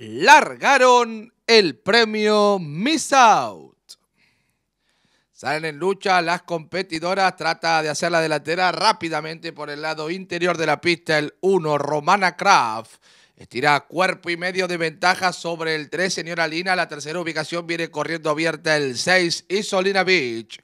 largaron el premio Miss Out. Salen en lucha las competidoras, trata de hacer la delantera rápidamente por el lado interior de la pista el 1, Romana Kraft. Estira cuerpo y medio de ventaja sobre el 3, señora Lina. La tercera ubicación viene corriendo abierta el 6, Isolina Beach.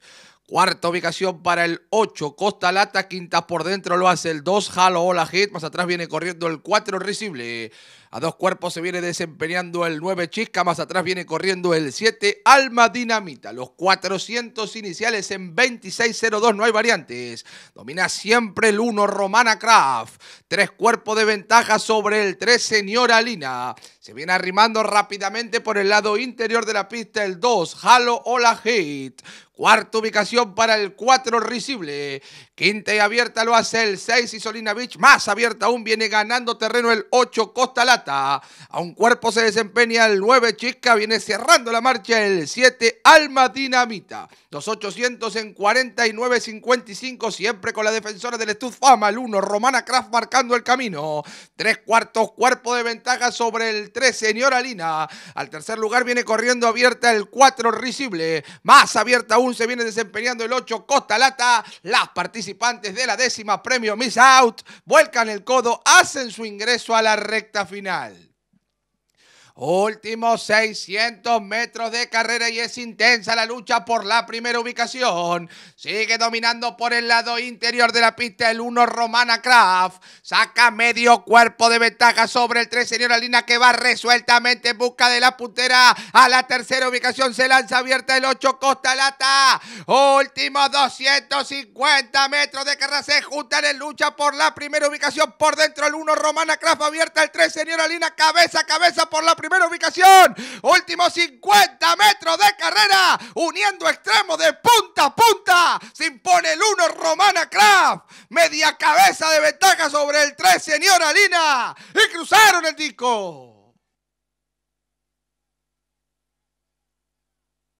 Cuarta ubicación para el 8, Costa Lata, quinta por dentro lo hace el 2, halo Ola Hit, más atrás viene corriendo el 4, Risible. A dos cuerpos se viene desempeñando el 9, Chisca, más atrás viene corriendo el 7, Alma Dinamita. Los 400 iniciales en 26.02, no hay variantes. Domina siempre el 1, Romana Craft. Tres cuerpos de ventaja sobre el 3, Señora Lina. Se viene arrimando rápidamente por el lado interior de la pista el 2, Halo Ola Hit. Cuarta ubicación para el 4, Risible. Quinta y abierta lo hace el 6, Isolina Beach. Más abierta aún viene ganando terreno el 8, Costa Lata. A un cuerpo se desempeña el 9, Chica. Viene cerrando la marcha el 7, Alma Dinamita. Los 800 en 49.55, siempre con la defensora del Stud Fama, el 1, Romana Kraft marcando el camino. Tres cuartos cuerpo de ventaja sobre el 3, señora Lina. Al tercer lugar viene corriendo abierta el 4, Risible. Más abierta aún se viene desempeñando el 8, Costa Lata. Las participantes de la décima premio Miss Out vuelcan el codo, hacen su ingreso a la recta final. Últimos 600 metros de carrera y es intensa la lucha por la primera ubicación. Sigue dominando por el lado interior de la pista el 1 Romana Craft. Saca medio cuerpo de ventaja sobre el 3 Señora Lina que va resueltamente en busca de la puntera. A la tercera ubicación se lanza abierta el 8 Costa Lata. Últimos 250 metros de carrera se juntan en lucha por la primera ubicación. Por dentro el 1 Romana Craft abierta el 3 Señora Lina cabeza a cabeza por la primera primera ubicación. Últimos 50 metros de carrera, uniendo extremos de punta a punta. Se impone el 1 Romana Craft, Media cabeza de ventaja sobre el 3 Señora Lina. Y cruzaron el disco.